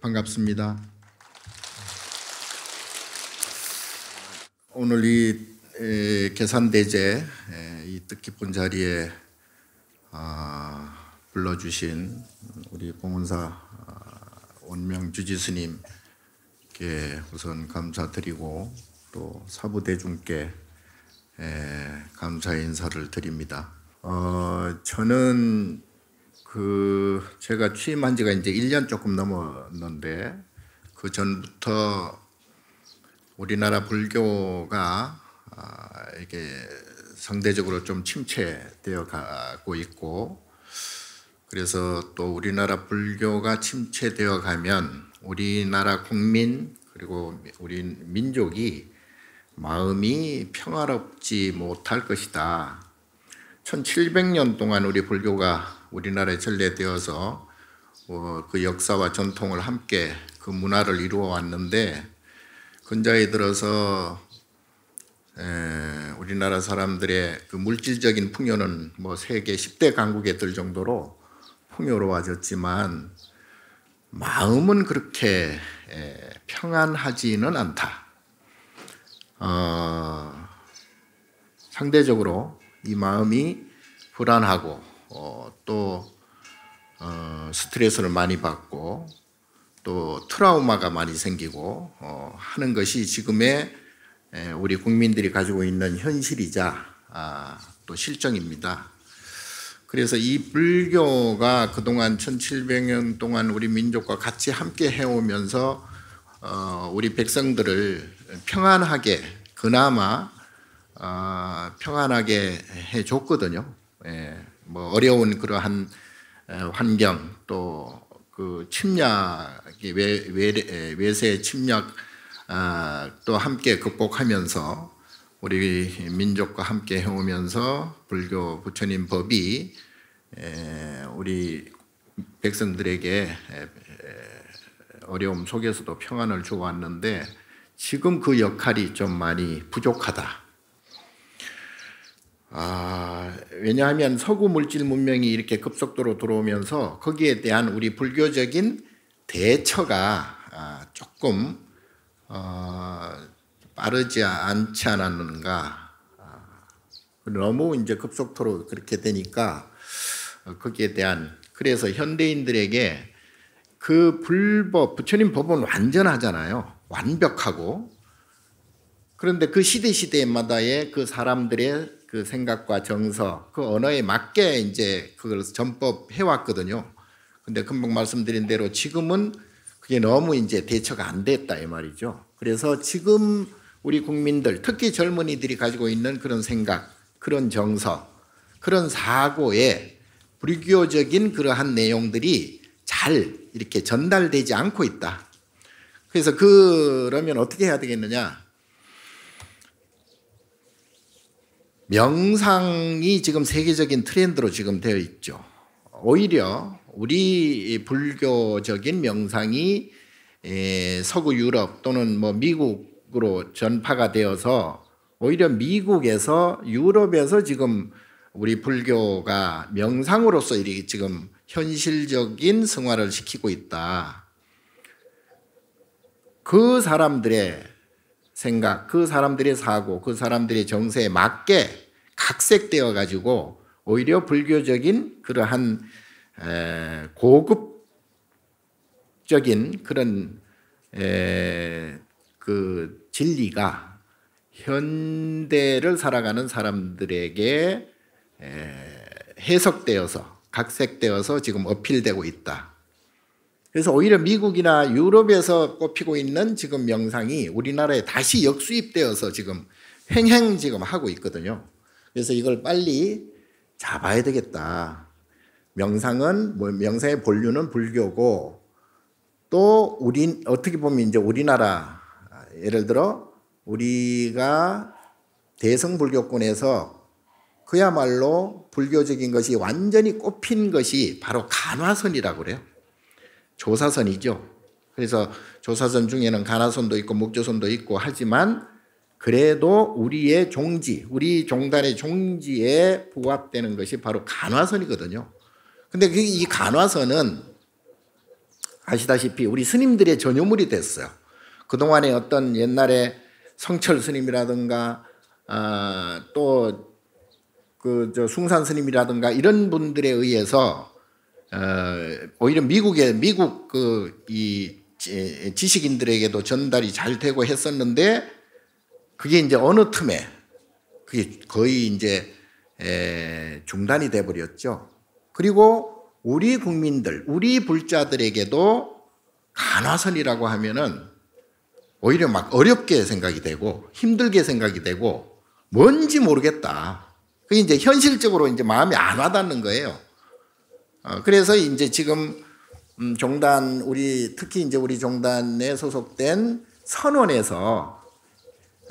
반갑습니다. 오늘 이 계산대제 이 뜻깊은 자리에 아, 불러주신 우리 공원사 아, 원명 주지스님께 우선 감사드리고 또 사부 대중께 감사 인사를 드립니다. 어, 저는 그 제가 취임한 지가 이제 1년 조금 넘었는데 그 전부터 우리나라 불교가 아, 이게 상대적으로 좀 침체되어 가고 있고 그래서 또 우리나라 불교가 침체되어 가면 우리나라 국민 그리고 우리 민족이 마음이 평화롭지 못할 것이다. 1700년 동안 우리 불교가 우리나라에 전래되어서 어, 그 역사와 전통을 함께 그 문화를 이루어 왔는데 근자에 들어서 우리나라 사람들의 그 물질적인 풍요는 뭐 세계 10대 강국에 들 정도로 풍요로워졌지만 마음은 그렇게 평안하지는 않다. 어, 상대적으로 이 마음이 불안하고 어, 또 어, 스트레스를 많이 받고 또 트라우마가 많이 생기고 어, 하는 것이 지금의 에, 우리 국민들이 가지고 있는 현실이자 아, 또 실정입니다. 그래서 이 불교가 그동안 1700년 동안 우리 민족과 같이 함께 해오면서 어, 우리 백성들을 평안하게 그나마 어, 평안하게 해줬거든요. 예, 뭐 어려운 그러한 환경 또 그 침략이 외, 외, 외세 침략 아, 또 함께 극복하면서 우리 민족과 함께 해오면서 불교 부처님 법이 우리 백성들에게 어려움 속에서도 평안을 주고왔는데 지금 그 역할이 좀 많이 부족하다. 아, 왜냐하면 서구 물질 문명이 이렇게 급속도로 들어오면서 거기에 대한 우리 불교적인 대처가 아, 조금 어, 빠르지 않지 않았는가. 아, 너무 이제 급속도로 그렇게 되니까 어, 거기에 대한 그래서 현대인들에게 그 불법 부처님 법은 완전하잖아요. 완벽하고 그런데 그 시대 시대마다의 그 사람들의 그 생각과 정서, 그 언어에 맞게 이제 그걸 전법해 왔거든요. 근데 금방 말씀드린 대로 지금은 그게 너무 이제 대처가 안 됐다 이 말이죠. 그래서 지금 우리 국민들, 특히 젊은이들이 가지고 있는 그런 생각, 그런 정서, 그런 사고에 불교적인 그러한 내용들이 잘 이렇게 전달되지 않고 있다. 그래서 그러면 어떻게 해야 되겠느냐? 명상이 지금 세계적인 트렌드로 지금 되어 있죠. 오히려 우리 불교적인 명상이 예, 서구 유럽 또는 뭐 미국으로 전파가 되어서 오히려 미국에서 유럽에서 지금 우리 불교가 명상으로서 이 지금 현실적인 승화를 시키고 있다. 그 사람들의 생각, 그 사람들의 사고, 그 사람들의 정세에 맞게 각색되어 가지고 오히려 불교적인 그러한 고급적인 그런 그 진리가 현대를 살아가는 사람들에게 해석되어서 각색되어서 지금 어필되고 있다. 그래서 오히려 미국이나 유럽에서 꼽히고 있는 지금 명상이 우리나라에 다시 역수입되어서 지금 횡행 지금 하고 있거든요. 그래서 이걸 빨리 잡아야 되겠다. 명상은 뭐 명상의 본류는 불교고 또 우리 어떻게 보면 이제 우리나라 예를 들어 우리가 대성 불교권에서 그야말로 불교적인 것이 완전히 꼽힌 것이 바로 간화선이라고 그래요. 조사선이죠. 그래서 조사선 중에는 가나선도 있고 목조선도 있고 하지만 그래도 우리의 종지, 우리 종단의 종지에 부합되는 것이 바로 간화선이거든요. 근데 그 이 간화선은 아시다시피 우리 스님들의 전유물이 됐어요. 그동안에 어떤 옛날에 성철 스님이라든가 어, 아, 또그 숭산 스님이라든가 이런 분들에 의해서 어, 오히려 미국의 미국 그 이 지식인들에게도 전달이 잘 되고 했었는데 그게 이제 어느 틈에 그게 거의 이제 중단이 돼 버렸죠. 그리고 우리 국민들, 우리 불자들에게도 간화선이라고 하면은 오히려 막 어렵게 생각이 되고 힘들게 생각이 되고 뭔지 모르겠다. 그게 이제 현실적으로 이제 마음이 안 와닿는 거예요. 어, 그래서 이제 지금 음, 종단 우리 특히 이제 우리 종단에 소속된 선원에서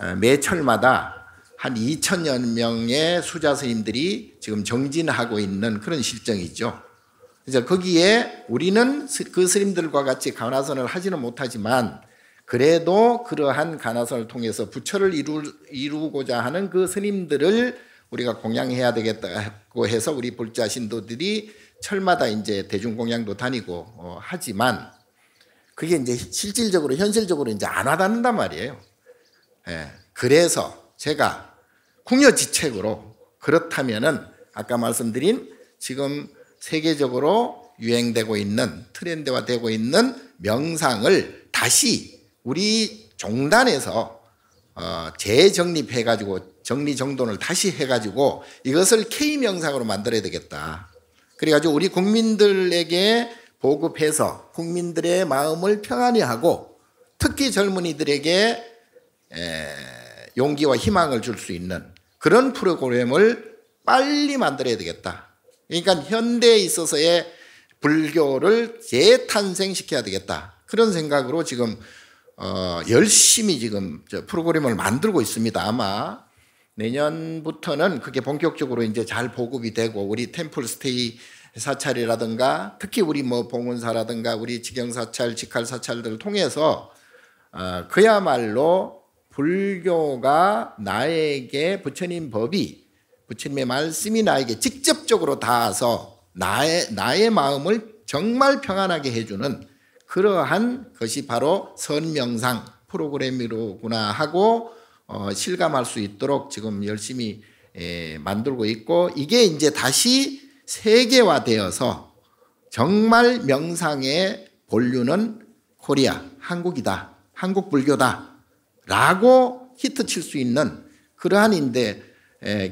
어, 매철마다 한 2천여 명의 수자 스님들이 지금 정진하고 있는 그런 실정이죠. 그래 거기에 우리는 그 스님들과 같이 가나선을 하지는 못하지만 그래도 그러한 가나선을 통해서 부처를 이루, 고자 하는 그 스님들을 우리가 공양해야 되겠다고 해서 우리 불자 신도들이 철마다 이제 대중공양도 다니고 어, 하지만 그게 이제 실질적으로 현실적으로 이제 안 와닿는단 말이에요. 예, 그래서 제가 궁여지책으로 그렇다면은 아까 말씀드린 지금 세계적으로 유행되고 있는 트렌드화 되고 있는 명상을 다시 우리 종단에서 어, 재정립해 가지고 정리 정돈을 다시 해 가지고 이것을 K 명상으로 만들어야 되겠다. 그래 가지고 우리 국민들에게 보급해서 국민들의 마음을 평안히 하고 특히 젊은이들에게 예, 용기와 희망을 줄 수 있는 그런 프로그램을 빨리 만들어야 되겠다. 그러니까 현대에 있어서의 불교를 재탄생시켜야 되겠다. 그런 생각으로 지금 어 열심히 지금 프로그램을 만들고 있습니다. 아마 내년부터는 그게 본격적으로 이제 잘 보급이 되고 우리 템플스테이 사찰이라든가 특히 우리 뭐 봉은사라든가 우리 직영사찰, 직할사찰들을 통해서 어 그야말로 불교가 나에게 부처님 법이 부처님의 말씀이 나에게 직접적으로 닿아서 나의 나의 마음을 정말 평안하게 해주는 그러한 것이 바로 선명상 프로그램이로구나 하고 어, 실감할 수 있도록 지금 열심히 에, 만들고 있고 이게 이제 다시 세계화되어서 정말 명상의 본류는 코리아 한국이다 한국 불교다 라고 히트 칠수 있는 그러한 인데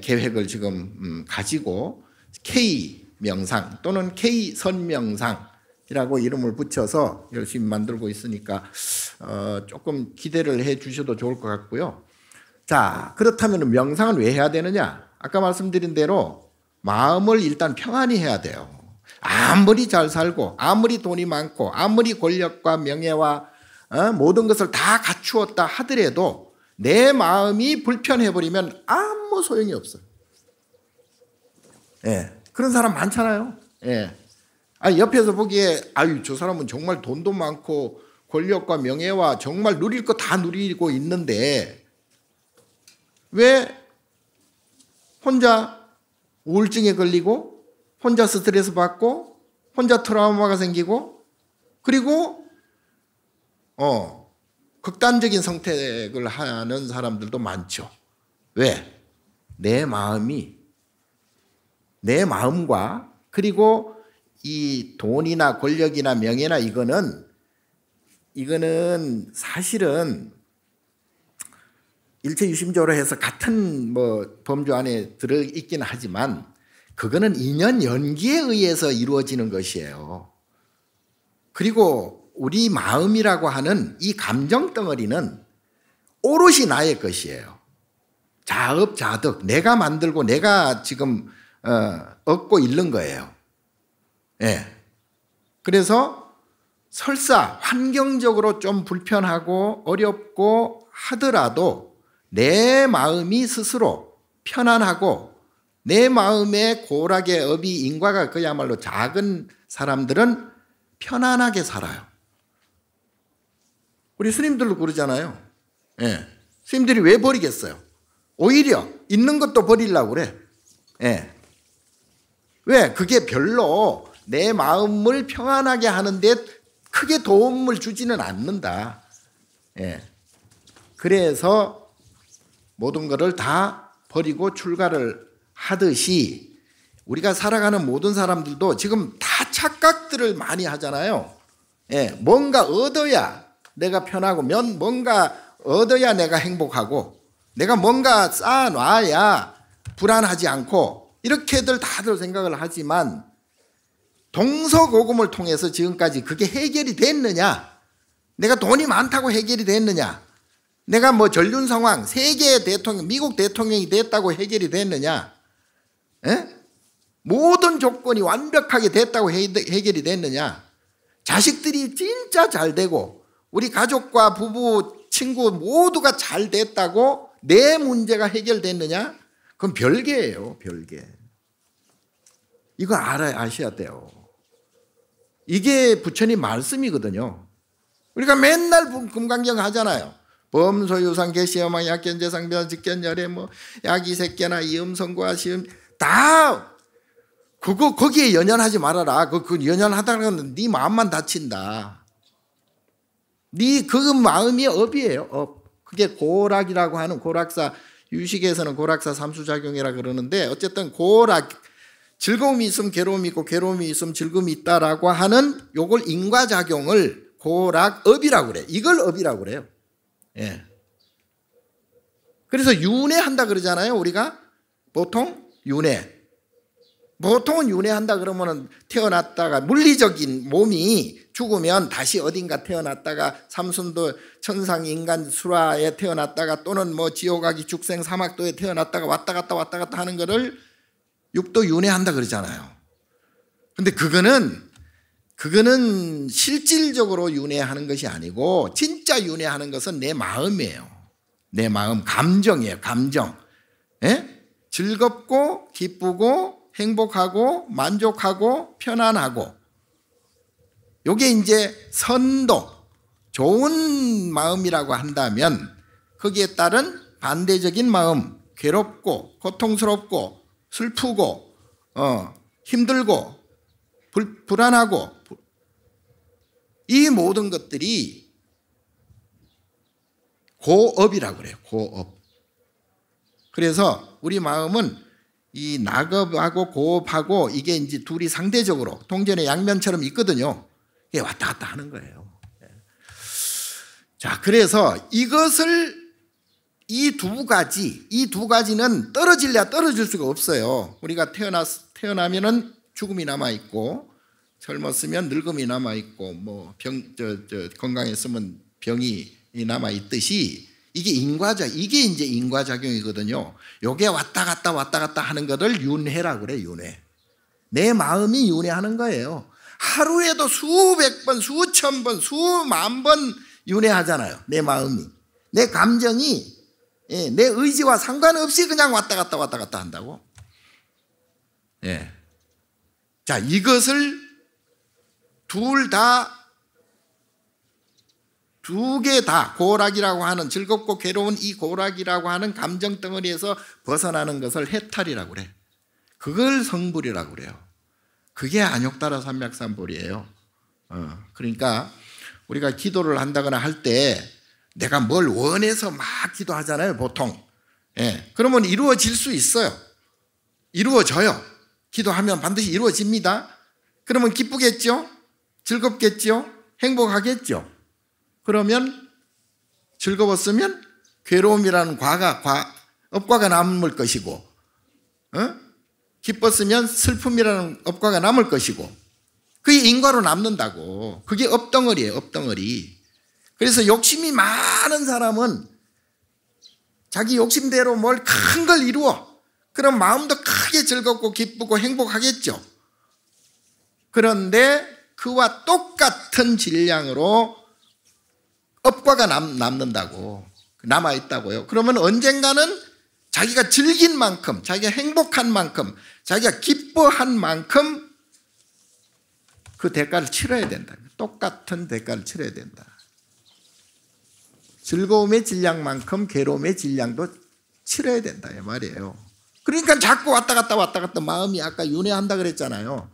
계획을 지금 음, 가지고 K 명상 또는 K 선명상이라고 이름을 붙여서 열심히 만들고 있으니까 어 조금 기대를 해 주셔도 좋을 것 같고요. 자, 그렇다면 명상은 왜 해야 되느냐? 아까 말씀드린 대로 마음을 일단 평안히 해야 돼요. 아무리 잘 살고, 아무리 돈이 많고, 아무리 권력과 명예와 어? 모든 것을 다 갖추었다 하더라도 내 마음이 불편해버리면 아무 소용이 없어요. 예. 그런 사람 많잖아요. 예. 아니, 옆에서 보기에, 아유, 저 사람은 정말 돈도 많고 권력과 명예와 정말 누릴 거 다 누리고 있는데 왜 혼자 우울증에 걸리고 혼자 스트레스 받고 혼자 트라우마가 생기고 그리고 어, 극단적인 선택을 하는 사람들도 많죠. 왜? 내 마음이 내 마음과 그리고 이 돈이나 권력이나 명예나 이거는 이거는 사실은 일체 유심조로 해서 같은 뭐 범주 안에 들어 있긴 하지만 그거는 인연 연기에 의해서 이루어지는 것이에요. 그리고 우리 마음이라고 하는 이 감정 덩어리는 오롯이 나의 것이에요. 자업자득 내가 만들고 내가 지금 어, 얻고 잃는 거예요. 예. 그래서 설사 환경적으로 좀 불편하고 어렵고 하더라도 내 마음이 스스로 편안하고 내 마음의 고락의 업이 인과가 그야말로 작은 사람들은 편안하게 살아요. 우리 스님들도 그러잖아요. 예. 스님들이 왜 버리겠어요? 오히려 있는 것도 버리려고 그래. 예. 왜? 그게 별로 내 마음을 평안하게 하는데 크게 도움을 주지는 않는다. 예. 그래서 모든 것을 다 버리고 출가를 하듯이 우리가 살아가는 모든 사람들도 지금 다 착각들을 많이 하잖아요. 예. 뭔가 얻어야 내가 편하고 면 뭔가 얻어야 내가 행복하고 내가 뭔가 쌓아놔야 불안하지 않고 이렇게들 다들 생각을 하지만 동서고금을 통해서 지금까지 그게 해결이 됐느냐? 내가 돈이 많다고 해결이 됐느냐? 내가 뭐 전륜 상황 세계 대통령 미국 대통령이 됐다고 해결이 됐느냐? 에? 모든 조건이 완벽하게 됐다고 해결이 됐느냐? 자식들이 진짜 잘 되고 우리 가족과 부부, 친구 모두가 잘 됐다고 내 문제가 해결됐느냐? 그건 별개예요, 별개. 이거 알아 아셔야 돼요. 이게 부처님 말씀이거든요. 우리가 맨날 금강경 하잖아요. 범소유상 개시험한 약견재상 변직견열에 뭐 약이색계나 이음성과 시음 다 그거 거기에 연연하지 말아라. 그, 그 연연하다가는 네 마음만 다친다. 네그 마음이 업이에요. 업. 그게 고락이라고 하는 고락사 유식에서는 고락사 삼수작용이라 그러는데 어쨌든 고락 즐거움이 있음 괴로움이 있고 괴로움이 있음 즐거움이 있다라고 하는 요걸 인과작용을 고락업이라고 그래. 이걸 업이라고 그래요. 예. 그래서 윤회한다 그러잖아요. 우리가 보통 윤회. 보통은 윤회한다 그러면은 태어났다가 물리적인 몸이 죽으면 다시 어딘가 태어났다가 삼순도 천상 인간 수라에 태어났다가 또는 뭐 지옥아기 죽생 사막도에 태어났다가 왔다 갔다 왔다 갔다 하는 거를 육도 윤회한다 그러잖아요. 근데 그거는 그거는 실질적으로 윤회하는 것이 아니고 진짜 윤회하는 것은 내 마음이에요. 내 마음 감정이에요. 감정. 예? 즐겁고 기쁘고 행복하고 만족하고 편안하고 요게 이제 선도 좋은 마음이라고 한다면 거기에 따른 반대적인 마음 괴롭고 고통스럽고 슬프고 어, 힘들고 불, 불안하고 이 모든 것들이 고업이라고 그래요. 고업. 그래서 우리 마음은 이낙업하고 고업하고 이게 이제 둘이 상대적으로 동전의 양면처럼 있거든요. 이게 왔다 갔다 하는 거예요. 예. 자, 그래서 이것을 이 두 가지, 이 두 가지는 떨어질래야 떨어질 수가 없어요. 우리가 태어나, 태어나면은 죽음이 남아있고, 젊었으면 늙음이 남아있고, 뭐 병, 저, 저, 건강했으면 병이 남아있듯이, 이게 인과자, 이게 이제 인과작용이거든요. 요게 왔다 갔다 왔다 갔다 하는 것을 윤회라 그래, 윤회. 내 마음이 윤회하는 거예요. 하루에도 수백 번, 수천 번, 수만 번 윤회하잖아요. 내 마음이. 내 감정이 예, 내 의지와 상관없이 그냥 왔다 갔다 왔다 갔다 한다고. 예. 자, 이것을 둘다 두개다 고락이라고 하는 즐겁고 괴로운 이 고락이라고 하는 감정 덩어리에서 벗어나는 것을 해탈이라고 그래. 그걸 성불이라고 그래요. 그게 안욕따라 삼맥삼불이에요 어, 그러니까 우리가 기도를 한다거나 할 때 내가 뭘 원해서 막 기도하잖아요, 보통. 예. 그러면 이루어질 수 있어요. 이루어져요. 기도하면 반드시 이루어집니다. 그러면 기쁘겠죠? 즐겁겠죠? 행복하겠죠? 그러면 즐거웠으면 괴로움이라는 과가 과, 업과가 남을 것이고 어? 기뻤으면 슬픔이라는 업과가 남을 것이고 그게 인과로 남는다고 그게 업덩어리예요 업덩어리 그래서 욕심이 많은 사람은 자기 욕심대로 뭘 큰 걸 이루어 그럼 마음도 크게 즐겁고 기쁘고 행복하겠죠 그런데 그와 똑같은 질량으로 업과가 남, 남는다고 남아 있다고요. 그러면 언젠가는 자기가 즐긴 만큼, 자기가 행복한 만큼, 자기가 기뻐한 만큼 그 대가를 치러야 된다. 똑같은 대가를 치러야 된다. 즐거움의 질량만큼 괴로움의 질량도 치러야 된다. 이 말이에요. 그러니까 자꾸 왔다 갔다 왔다 갔다 마음이 아까 윤회한다 그랬잖아요.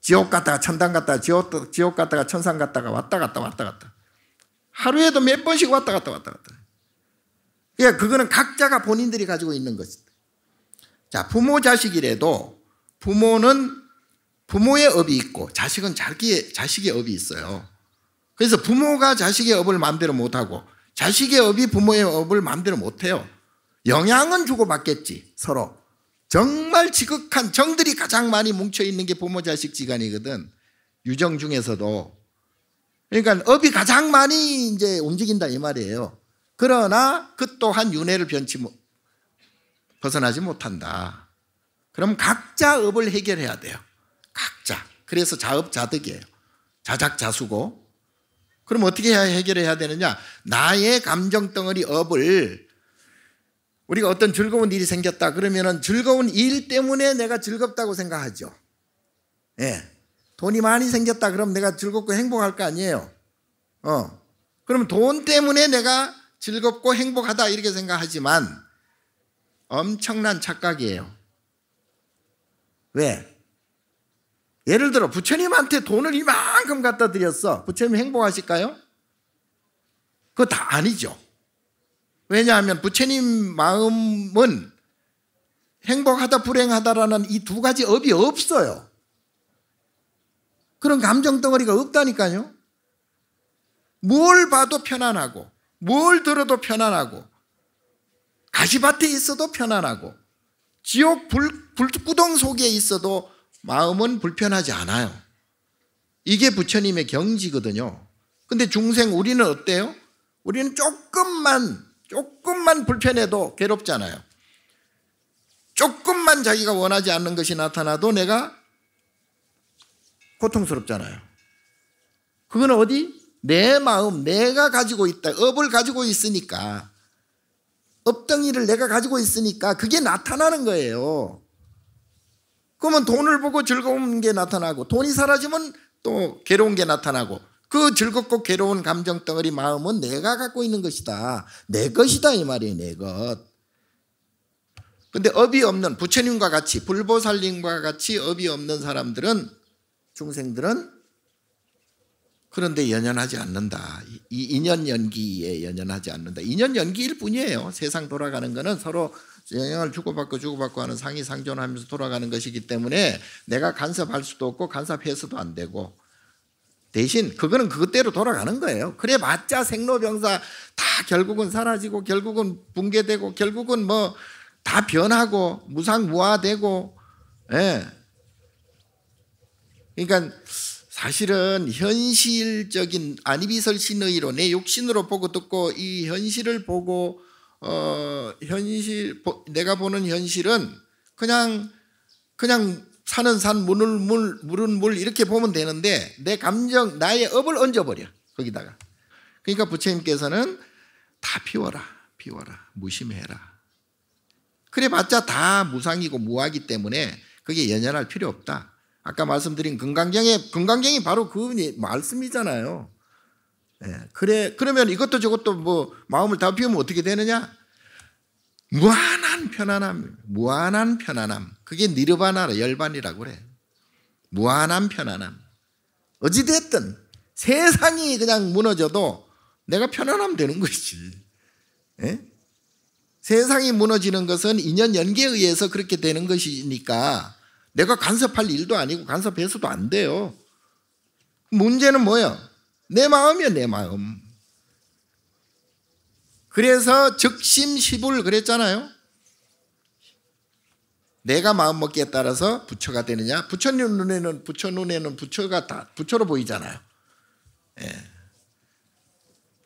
지옥 갔다가 천당 갔다가 지옥, 지옥 갔다가 천상 갔다가 왔다 갔다 왔다 갔다. 하루에도 몇 번씩 왔다 갔다 왔다 갔다. 그 그거는 각자가 본인들이 가지고 있는 것 자, 부모 자식이라도 부모는 부모의 업이 있고 자식은 자기의 자식의 업이 있어요. 그래서 부모가 자식의 업을 마음대로 못 하고 자식의 업이 부모의 업을 마음대로 못 해요. 영향은 주고받겠지 서로. 정말 지극한 정들이 가장 많이 뭉쳐 있는 게 부모 자식 지간이거든. 유정 중에서도 그러니까 업이 가장 많이 이제 움직인다 이 말이에요. 그러나 그 또한 윤회를 변치 못, 벗어나지 못한다. 그럼 각자 업을 해결해야 돼요. 각자. 그래서 자업자득이에요. 자작자수고. 그럼 어떻게 해결해야 되느냐? 나의 감정 덩어리 업을 우리가 어떤 즐거운 일이 생겼다 그러면은 즐거운 일 때문에 내가 즐겁다고 생각하죠. 예. 돈이 많이 생겼다 그럼 내가 즐겁고 행복할 거 아니에요. 어. 그럼 돈 때문에 내가 즐겁고 행복하다 이렇게 생각하지만 엄청난 착각이에요. 왜? 예를 들어 부처님한테 돈을 이만큼 갖다 드렸어. 부처님 행복하실까요? 그거 다 아니죠. 왜냐하면 부처님 마음은 행복하다 불행하다라는 이 두 가지 업이 없어요. 그런 감정 덩어리가 없다니까요. 뭘 봐도 편안하고, 뭘 들어도 편안하고, 가시밭에 있어도 편안하고, 지옥 불, 불구덩 속에 있어도 마음은 불편하지 않아요. 이게 부처님의 경지거든요. 근데 중생 우리는 어때요? 우리는 조금만, 조금만 불편해도 괴롭잖아요. 조금만 자기가 원하지 않는 것이 나타나도 내가 고통스럽잖아요. 그건 어디? 내 마음, 내가 가지고 있다. 업을 가지고 있으니까. 업덩이를 내가 가지고 있으니까 그게 나타나는 거예요. 그러면 돈을 보고 즐거운 게 나타나고 돈이 사라지면 또 괴로운 게 나타나고 그 즐겁고 괴로운 감정 덩어리 마음은 내가 갖고 있는 것이다. 내 것이다 이 말이에요. 내 것. 근데 업이 없는 부처님과 같이 불보살님과 같이 업이 없는 사람들은 중생들은 그런데 연연하지 않는다. 이 인연 연기에 연연하지 않는다. 인연 연기일 뿐이에요. 세상 돌아가는 것은 서로 영향을 주고받고 주고받고 하는 상이 상존하면서 돌아가는 것이기 때문에 내가 간섭할 수도 없고 간섭해서도 안 되고 대신 그거는 그것대로 돌아가는 거예요. 그래 맞자 생로병사 다 결국은 사라지고 결국은 붕괴되고 결국은 뭐 다 변하고 무상무화되고 예. 그러니까 사실은 현실적인 아니비설신의로 내욕심으로 보고 듣고 이 현실을 보고 어 현실 내가 보는 현실은 그냥 그냥 사는 산 물은 물 물은 물 이렇게 보면 되는데 내 감정 나의 업을 얹어 버려 거기다가 그러니까 부처님께서는 다피워라피워라 무심해라 그래봤자 다 무상이고 무하기 때문에 그게 연연할 필요 없다 아까 말씀드린 금강경의 금강경이 바로 그 말씀이잖아요. 예, 그래 그러면 이것도 저것도 뭐 마음을 다 비우면 어떻게 되느냐? 무한한 편안함, 무한한 편안함. 그게 니르바나라 열반이라고 그래. 무한한 편안함. 어찌 됐든 세상이 그냥 무너져도 내가 편안하면 되는 것이지. 예? 세상이 무너지는 것은 인연 연계에 의해서 그렇게 되는 것이니까 내가 간섭할 일도 아니고 간섭해서도 안 돼요. 문제는 뭐야? 내 마음이야, 내 마음. 그래서 적심시불 그랬잖아요. 내가 마음먹기에 따라서 부처가 되느냐? 부처님 눈에는 부처 눈에는 부처가 다 부처로 보이잖아요. 예.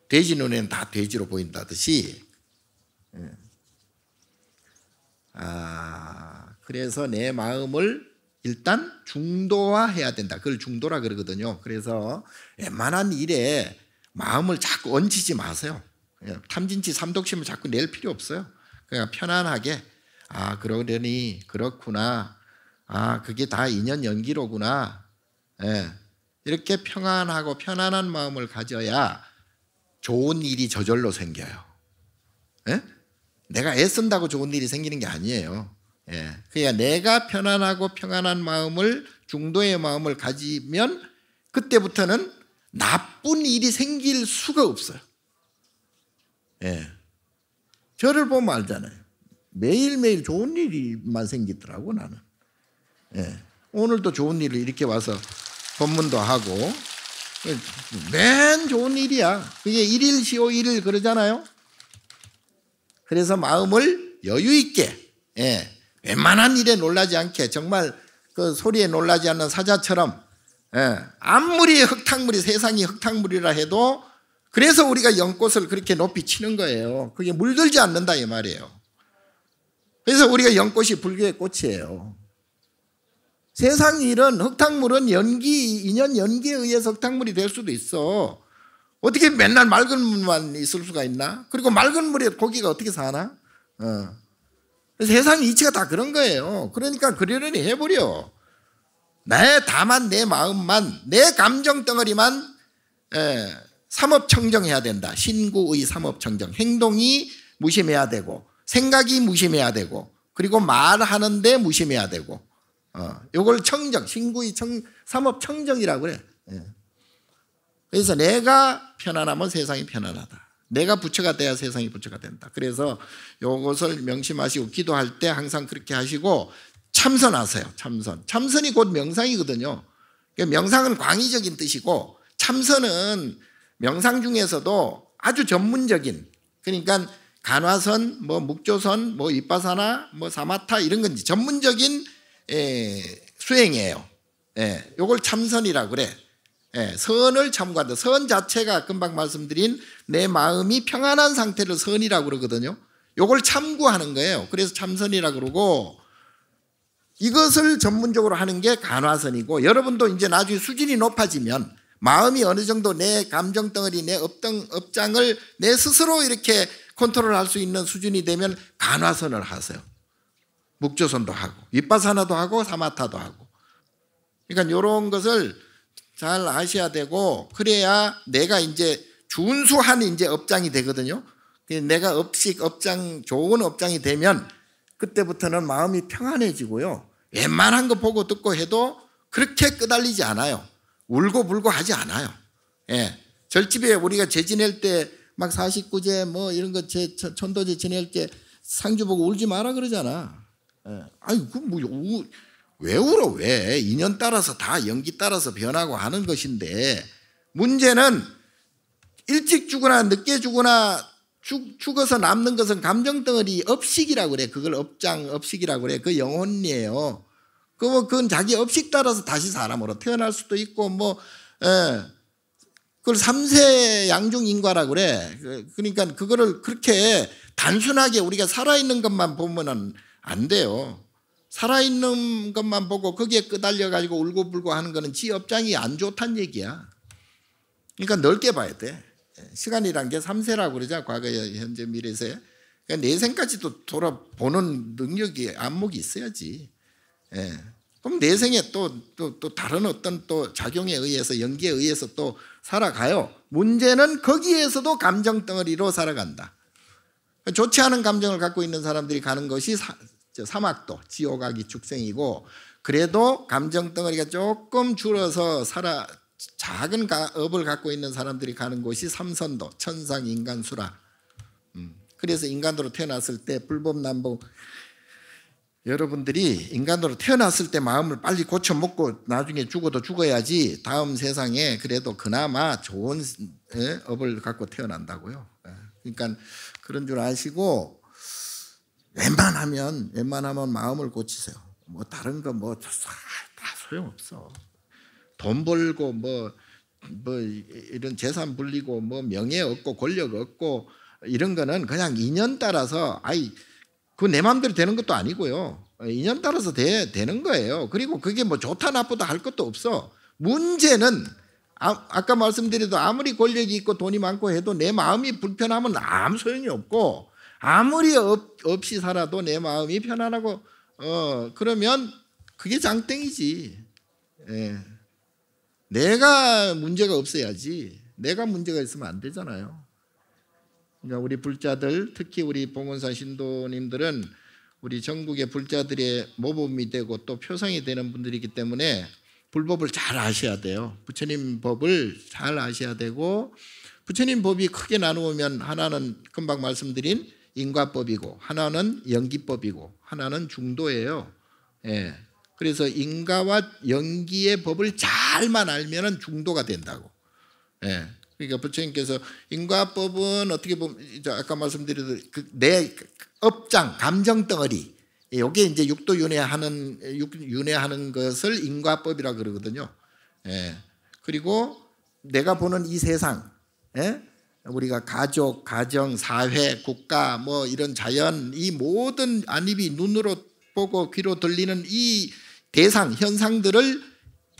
돼지 눈에는 다 돼지로 보인다듯이. 예. 아. 그래서 내 마음을 일단 중도화해야 된다. 그걸 중도라 그러거든요. 그래서 웬만한 일에 마음을 자꾸 얹히지 마세요. 예, 탐진치 삼독심을 자꾸 낼 필요 없어요. 그냥 편안하게 아 그러려니 그렇구나. 아 그게 다 인연 연기로구나. 예. 이렇게 평안하고 편안한 마음을 가져야 좋은 일이 저절로 생겨요. 예? 내가 애쓴다고 좋은 일이 생기는 게 아니에요. 예. 그야 그러니까 내가 편안하고 평안한 마음을 중도의 마음을 가지면 그때부터는 나쁜 일이 생길 수가 없어요. 예. 저를 보면 알잖아요. 매일매일 좋은 일만 생기더라고 나는. 예. 오늘도 좋은 일을 이렇게 와서 법문도 하고 맨 좋은 일이야. 그게 일일 시오 일일 그러잖아요. 그래서 마음을 여유 있게 예. 웬만한 일에 놀라지 않게 정말 그 소리에 놀라지 않는 사자처럼 예, 아무리 흙탕물이 세상이 흙탕물이라 해도 그래서 우리가 연꽃을 그렇게 높이 치는 거예요. 그게 물들지 않는다 이 말이에요. 그래서 우리가 연꽃이 불교의 꽃이에요. 세상 일은 흙탕물은 연기 인연 연기에 의해서 흙탕물이 될 수도 있어. 어떻게 맨날 맑은 물만 있을 수가 있나? 그리고 맑은 물에 고기가 어떻게 사나? 어. 세상 이치가 다 그런 거예요. 그러니까 그러려니 해버려. 내 다만 내 마음만 내 감정 덩어리만 에, 예, 삼업 청정해야 된다. 신구의 삼업 청정. 행동이 무심해야 되고 생각이 무심해야 되고 그리고 말하는데 무심해야 되고 어, 이걸 청정 신구의 청 삼업 청정이라고 그래. 예. 그래서 내가 편안하면 세상이 편안하다. 내가 부처가 돼야 세상이 부처가 된다. 그래서 이것을 명심하시고 기도할 때 항상 그렇게 하시고 참선하세요. 참선. 참선이 곧 명상이거든요. 그러니까 명상은 광의적인 뜻이고 참선은 명상 중에서도 아주 전문적인 그러니까 간화선, 뭐 묵조선, 뭐 이빠사나, 뭐 사마타 이런 건지 전문적인 예, 수행이에요. 예, 요걸 참선이라 고 그래. 예, 선을 참고한다. 선 자체가 금방 말씀드린 내 마음이 평안한 상태를 선이라고 그러거든요. 요걸 참고하는 거예요. 그래서 참선이라 고 그러고 이것을 전문적으로 하는 게 간화선이고 여러분도 이제 나중에 수준이 높아지면 마음이 어느 정도 내 감정 덩어리, 내 업덩, 업장을 내 스스로 이렇게 컨트롤할 수 있는 수준이 되면 간화선을 하세요. 묵조선도 하고 윗바사나도 하고 사마타도 하고 그러니까 이런 것을 잘 아셔야 되고 그래야 내가 이제 준수한 이제 업장이 되거든요. 내가 업식 업장 좋은 업장이 되면 그때부터는 마음이 평안해지고요. 웬만한 거 보고 듣고 해도 그렇게 끄달리지 않아요. 울고불고 하지 않아요. 예. 절집에 우리가 제 지낼 때 막 49제 뭐 이런 거 제, 천도제 지낼 때 상주 보고 울지 마라 그러잖아. 예. 아이, 그 뭐, 우, 왜 울어 왜 인연 따라서 다 연기 따라서 변하고 하는 것인데 문제는 일찍 죽거나 늦게 죽거나 죽, 죽어서 남는 것은 감정 덩어리 업식이라고 그래 그걸 업장 업식이라고 그래 그 영혼이에요 그뭐 그건 자기 업식 따라서 다시 사람으로 태어날 수도 있고 뭐 에, 예. 그걸 삼세 양중인과라고 그래 그, 그러니까 그거를 그렇게 단순하게 우리가 살아있는 것만 보면은 안 돼요 살아있는 것만 보고 거기에 끄달려 가지고 울고불고 하는 거는 지 업장이 안좋단 얘기야. 그러니까 넓게 봐야 돼. 시간이란 게 3세라고 그러자. 과거, 현재, 미래세. 그러니까 내생까지도 돌아보는 능력이 안목이 있어야지. 예. 그럼 내생에 또, 또, 또 다른 어떤 또 작용에 의해서 연기에 의해서 또 살아가요. 문제는 거기에서도 감정 덩어리로 살아간다. 좋지 않은 감정을 갖고 있는 사람들이 가는 것이 사, 사막도 지옥 아기 축생이고 그래도 감정 덩어리가 조금 줄어서 살아 작은 가, 업을 갖고 있는 사람들이 가는 곳이 삼선도 천상 인간 수라. 음, 그래서 인간으로 태어났을 때 불법 남봉 여러분들이 인간으로 태어났을 때 마음을 빨리 고쳐 먹고 나중에 죽어도 죽어야지 다음 세상에 그래도 그나마 좋은 에? 어, 업을 갖고 태어난다고요. 예, 그러니까 그런 줄 아시고 웬만하면 웬만하면 마음을 고치세요. 뭐 다른 거뭐다 소용없어. 돈 벌고 뭐뭐 뭐, 뭐 이런 재산 불리고 뭐 명예 얻고 권력 얻고 이런 거는 그냥 인연 따라서 아이 그내 마음대로 되는 것도 아니고요. 인연 따라서 되, 되는 거예요. 그리고 그게 뭐 좋다 나쁘다 할 것도 없어. 문제는 아, 아까 말씀드려도 아무리 권력이 있고 돈이 많고 해도 내 마음이 불편하면 아무 소용이 없고 아무리 업, 없이 살아도 내 마음이 편안하고 어 그러면 그게 장땡이지. 예. 내가 문제가 없어야지. 내가 문제가 있으면 안 되잖아요. 그러니까 우리 불자들 특히 우리 봉원사 신도님들은 우리 전국의 불자들의 모범이 되고 또 표상이 되는 분들이기 때문에 불법을 잘 아셔야 돼요. 부처님 법을 잘 아셔야 되고 부처님 법이 크게 나누면 하나는 금방 말씀드린 인과법이고 하나는 연기법이고 하나는 중도예요. 예. 그래서 인과와 연기의 법을 잘만 알면 중도가 된다고. 예. 그러니까 부처님께서 인과법은 어떻게 보면 아까 말씀드렸듯 그내 업장 감정 덩어리 이게 이제 육도 윤회하는 윤회하는 것을 인과법이라 그러거든요. 예. 그리고 내가 보는 이 세상 예? 우리가 가족, 가정, 사회, 국가 뭐 이런 자연 이 모든 안입이 눈으로 보고 귀로 들리는 이 대상 현상들을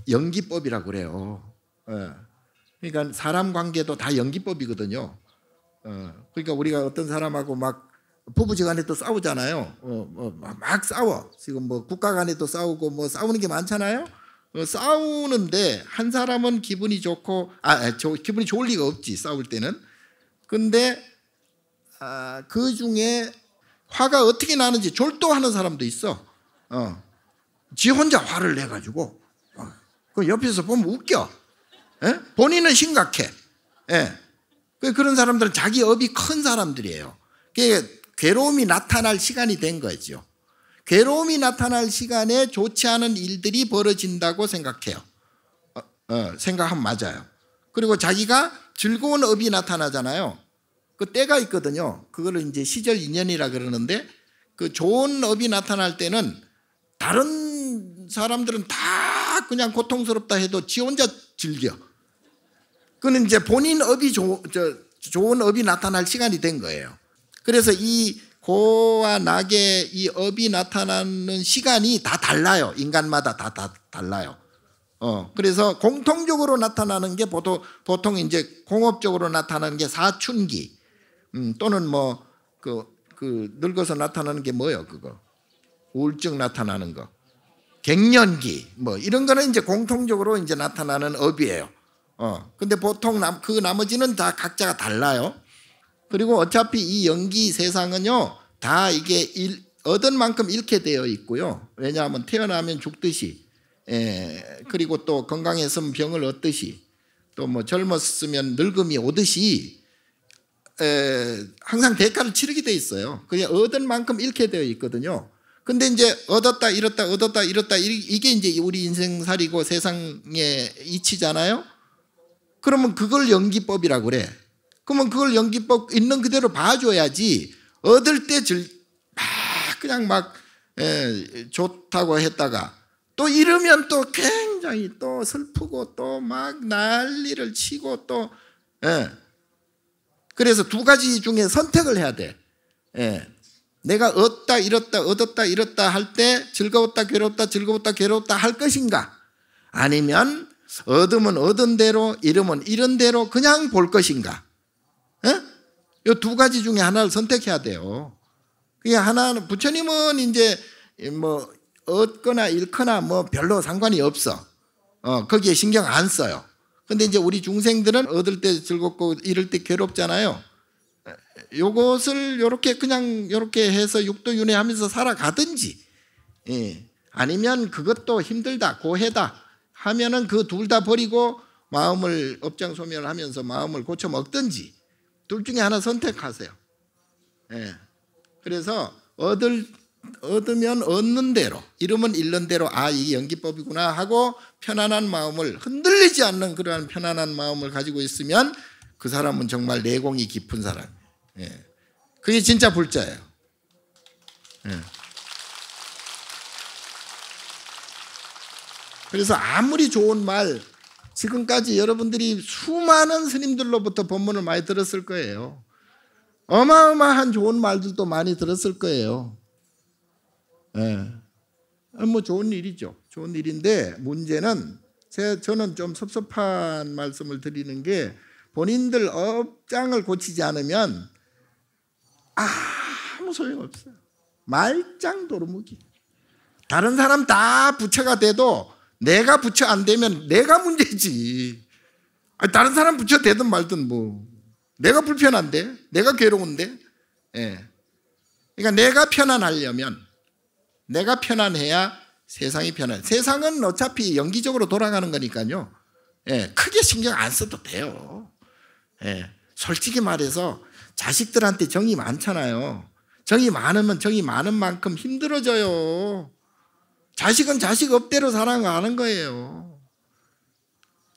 연기법이라고 그래요. 예. 그러니까 사람 관계도 다 연기법이거든요. 어. 그러니까 우리가 어떤 사람하고 막 부부지간에 또 싸우잖아요. 어, 뭐 막 싸워. 지금 뭐 국가간에도 싸우고 뭐 싸우는 게 많잖아요. 어, 싸우는데 한 사람은 기분이 좋고 아, 아 기분이 좋을 리가 없지 싸울 때는 근데 아, 그 중에 화가 어떻게 나는지 졸도하는 사람도 있어. 어. 지 혼자 화를 내가지고. 어. 그 옆에서 보면 웃겨. 에? 예? 본인은 심각해. 예. 그, 그런 사람들은 자기 업이 큰 사람들이에요. 그게 괴로움이 나타날 시간이 된 거죠. 괴로움이 나타날 시간에 좋지 않은 일들이 벌어진다고 생각해요. 어, 어, 생각하면 맞아요. 그리고 자기가 즐거운 업이 나타나잖아요. 그 때가 있거든요. 그거를 이제 시절 인연이라 그러는데 그 좋은 업이 나타날 때는 다른 사람들은 다 그냥 고통스럽다 해도 지 혼자 즐겨. 그는 이제 본인 업이 조, 저, 좋은 업이 나타날 시간이 된 거예요. 그래서 이 고와 낙의 이 업이 나타나는 시간이 다 달라요. 인간마다 다, 다 달라요. 어, 그래서 공통적으로 나타나는 게 보통, 보통 이제 공업적으로 나타나는 게 사춘기, 음, 또는 뭐, 그, 그, 늙어서 나타나는 게 뭐예요, 그거? 우울증 나타나는 거. 갱년기, 뭐, 이런 거는 이제 공통적으로 이제 나타나는 업이에요. 어, 근데 보통 남, 그 나머지는 다 각자가 달라요. 그리고 어차피 이 연기 세상은요, 다 이게 일, 얻은 만큼 잃게 되어 있고요. 왜냐하면 태어나면 죽듯이 예, 그리고 또 건강해서 병을 얻듯이 또 뭐 젊었으면 늙음이 오듯이 에, 항상 대가를 치르게 돼 있어요. 그냥 얻은 만큼 잃게 되어 있거든요. 근데 이제 얻었다 잃었다 얻었다 잃었다 이게 이제 우리 인생살이고 세상의 이치잖아요. 그러면 그걸 연기법이라고 그래. 그러면 그걸 연기법 있는 그대로 봐줘야지 얻을 때막 그냥 막 에, 좋다고 했다가 또 이러면 또 굉장히 또 슬프고 또 막 난리를 치고 또 예. 그래서 두 가지 중에 선택을 해야 돼. 예. 내가 얻다 잃었다 얻었다 잃었다 할 때 즐거웠다 괴롭다 즐거웠다 괴롭다 할 것인가? 아니면 얻으면 얻은 대로 잃으면 잃은 대로 그냥 볼 것인가? 예? 이두 가지 중에 하나를 선택해야 돼요. 그게 하나는 부처님은 이제 뭐 얻거나 잃거나 뭐 별로 상관이 없어. 어, 거기에 신경 안 써요. 근데 이제 우리 중생들은 얻을 때 즐겁고 잃을 때 괴롭잖아요. 요것을 요렇게 그냥 요렇게 해서 육도윤회 하면서 살아가든지, 예. 아니면 그것도 힘들다, 고해다 하면은 그 둘 다 버리고 마음을 업장소멸 하면서 마음을 고쳐먹든지, 둘 중에 하나 선택하세요. 예. 그래서 얻을 얻으면 얻는 대로 이름은 잃는 대로 아 이게 연기법이구나 하고 편안한 마음을 흔들리지 않는 그러한 편안한 마음을 가지고 있으면 그 사람은 정말 내공이 깊은 사람. 예. 그게 진짜 불자예요. 예. 그래서 아무리 좋은 말 지금까지 여러분들이 수많은 스님들로부터 법문을 많이 들었을 거예요. 어마어마한 좋은 말들도 많이 들었을 거예요. 예. 아, 뭐 좋은 일이죠. 좋은 일인데 문제는 저는 좀 섭섭한 말씀을 드리는 게 본인들 업장을 고치지 않으면 아무 소용없어요. 말짱 도루묵이. 다른 사람 다 부처가 돼도 내가 부처 안 되면 내가 문제지. 다른 사람 부처 되든 말든 뭐 내가 불편한데 내가 괴로운데. 예. 그러니까 내가 편안하려면 내가 편안해야 세상이 편안. 세상은 어차피 연기적으로 돌아가는 거니까요. 예, 크게 신경 안 써도 돼요. 예, 솔직히 말해서 자식들한테 정이 많잖아요. 정이 많으면 정이 많은 만큼 힘들어져요. 자식은 자식 업대로 사랑하는 거예요.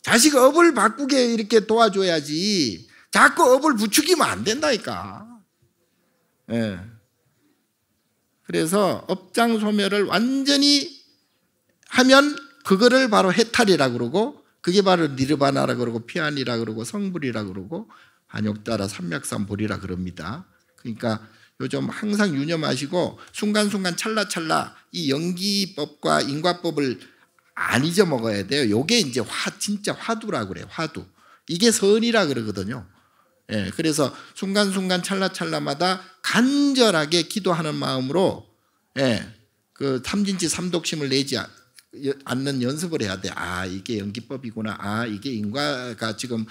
자식 업을 바꾸게 이렇게 도와줘야지. 자꾸 업을 부추기면 안 된다니까. 예. 그래서 업장 소멸을 완전히 하면 그거를 바로 해탈이라 그러고 그게 바로 니르바나라 그러고 피안이라 그러고 성불이라 그러고 한욕따라 삼맥삼불이라 그럽니다. 그러니까 요즘 항상 유념하시고 순간순간 찰나찰나 이 연기법과 인과법을 안 잊어먹어야 돼요. 요게 이제 화 진짜 화두라 그래 화두. 이게 선이라 그러거든요. 예, 그래서 순간순간 찰나찰나마다 간절하게 기도하는 마음으로 예, 그 탐진치 삼독심을 내지 않는 연습을 해야 돼. 아 이게 연기법이구나. 아 이게 인과가 지금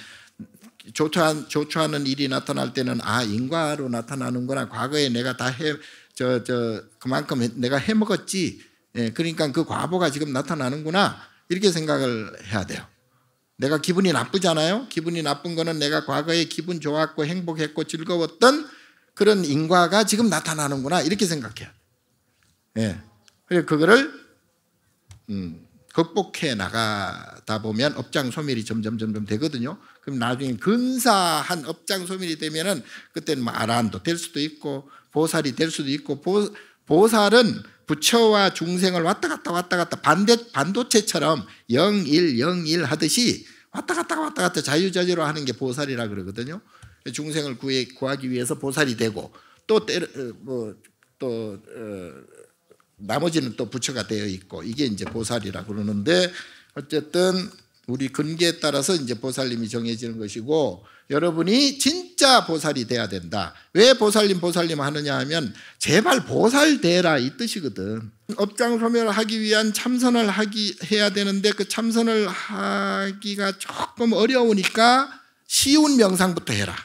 조처한, 조처하는 일이 나타날 때는 아 인과로 나타나는구나. 과거에 내가 다 해 저 저 그만큼 내가 해먹었지. 예, 그러니까 그 과보가 지금 나타나는구나. 이렇게 생각을 해야 돼요. 내가 기분이 나쁘잖아요. 기분이 나쁜 거는 내가 과거에 기분 좋았고 행복했고 즐거웠던 그런 인과가 지금 나타나는구나 이렇게 생각해요. 예. 그래 그거를 음, 극복해 나가다 보면 업장 소멸이 점점 점점 되거든요. 그럼 나중에 근사한 업장 소멸이 되면은 그때는 뭐 아란도 될 수도 있고 보살이 될 수도 있고 보, 보살은 부처와 중생을 왔다 갔다 왔다 갔다 반대, 반도체처럼 0, 1, 0, 1 하듯이 왔다 갔다 왔다 갔다 자유자재로 하는 게 보살이라 그러거든요. 중생을 구해, 구하기 위해서 보살이 되고 또 때려, 어, 뭐, 또, 어, 나머지는 또 부처가 되어 있고 이게 이제 보살이라 그러는데 어쨌든 우리 근기에 따라서 이제 보살님이 정해지는 것이고 여러분이 진짜 보살이 돼야 된다. 왜 보살님 보살님 하느냐 하면 제발 보살 되라 이 뜻이거든. 업장 소멸을 하기 위한 참선을 하기 해야 되는데 그 참선을 하기가 조금 어려우니까 쉬운 명상부터 해라.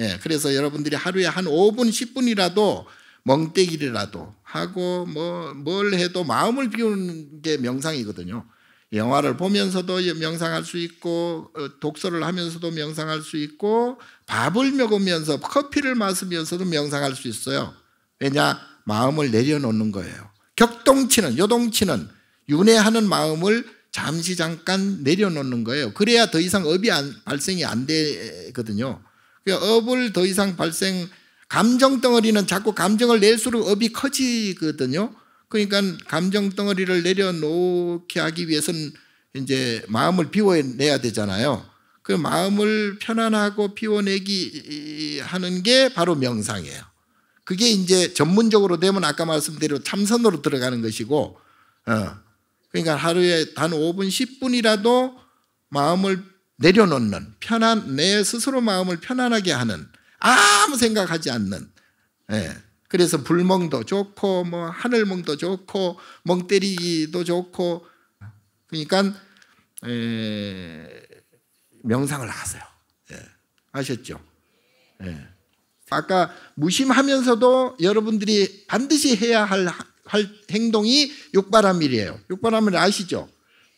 예. 그래서 여러분들이 하루에 한 5분 10분이라도 멍때기라도 하고 뭐 뭘 해도 마음을 비우는 게 명상이거든요. 영화를 보면서도 명상할 수 있고 어, 독서를 하면서도 명상할 수 있고 밥을 먹으면서 커피를 마시면서도 명상할 수 있어요. 왜냐? 마음을 내려놓는 거예요. 격동치는 요동치는 윤회하는 마음을 잠시 잠깐 내려놓는 거예요. 그래야 더 이상 업이 안, 발생이 안 되거든요. 그러니까 업을 더 이상 발생 감정 덩어리는 자꾸 감정을 낼수록 업이 커지거든요. 그러니까 감정 덩어리를 내려놓게 하기 위해서는 이제 마음을 비워내야 되잖아요. 그 마음을 편안하고 비워내기 하는 게 바로 명상이에요. 그게 이제 전문적으로 되면 아까 말씀대로 참선으로 들어가는 것이고, 어. 그러니까 하루에 단 5분, 10분이라도 마음을 내려놓는, 편안, 내 스스로 마음을 편안하게 하는, 아무 생각하지 않는, 예. 그래서 불멍도 좋고 뭐 하늘멍도 좋고 멍 때리기도 좋고 그러니까 명상을 하세요. 예. 아셨죠? 예. 아까 무심하면서도 여러분들이 반드시 해야 할, 할 행동이 육바람일이에요. 육바람일 아시죠?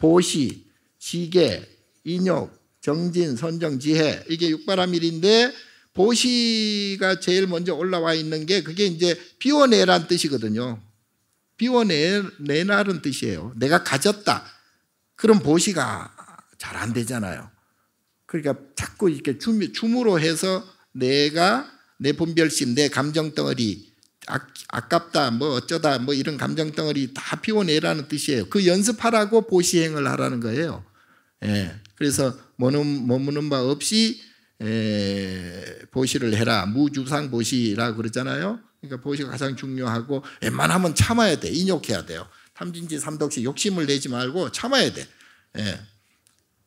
보시, 지계, 인욕, 정진, 선정, 지혜 이게 육바람일인데 보시가 제일 먼저 올라와 있는 게 그게 이제 비워내란 뜻이거든요. 비워내라는 뜻이에요. 내가 가졌다. 그럼 보시가 잘 안 되잖아요. 그러니까 자꾸 이렇게 춤, 춤으로 해서 내가 내 분별심, 내 감정덩어리, 아, 아깝다, 뭐 어쩌다, 뭐 이런 감정덩어리 다비워내라는 뜻이에요. 그 연습하라고 보시행을 하라는 거예요. 예. 그래서 머무는, 머무는 바 없이 에, 보시를 해라. 무주상 보시라 그러잖아요. 그러니까 보시가 가장 중요하고 웬만하면 참아야 돼. 인욕해야 돼요. 탐진지 삼독시 욕심을 내지 말고 참아야 돼. 에. 예.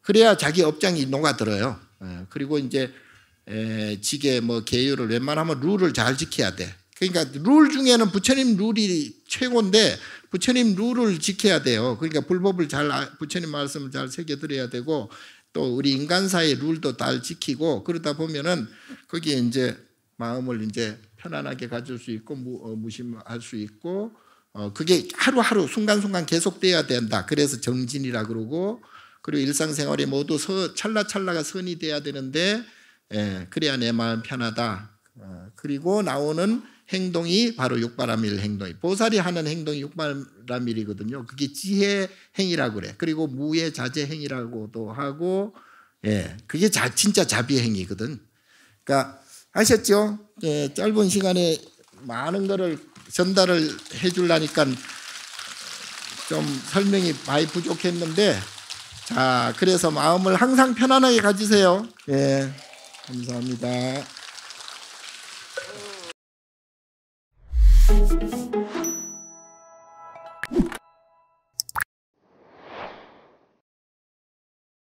그래야 자기 업장이 녹아들어요. 에. 예. 그리고 이제 에, 지게 뭐 계율을 웬만하면 룰을 잘 지켜야 돼. 그러니까 룰 중에는 부처님 룰이 최고인데 부처님 룰을 지켜야 돼요. 그러니까 불법을 잘 아, 부처님 말씀을 잘 새겨드려야 되고 또 우리 인간 사이 룰도 잘 지키고 그러다 보면은 거기에 이제 마음을 이제 편안하게 가질 수 있고 무, 어, 심할수 있고 어, 그게 하루하루 순간순간 계속돼야 된다. 그래서 정진이라 그러고 그리고 일상생활에 모두 서, 찰나찰나가 선이 돼야 되는데 예, 그래야 내 마음 편하다. 어, 그리고 나오는 행동이 바로 육바라밀 행동이 보살이 하는 행동이 육바라밀이거든요. 그게 지혜 행위라고 그래. 그리고 무의 자제 행위라고도 하고 예. 그게 자, 진짜 자비 행위거든. 그러니까 아셨죠? 예, 짧은 시간에 많은 거를 전달을 해 주려니까 좀 설명이 많이 부족했는데 자, 그래서 마음을 항상 편안하게 가지세요. 예. 감사합니다. Thank you.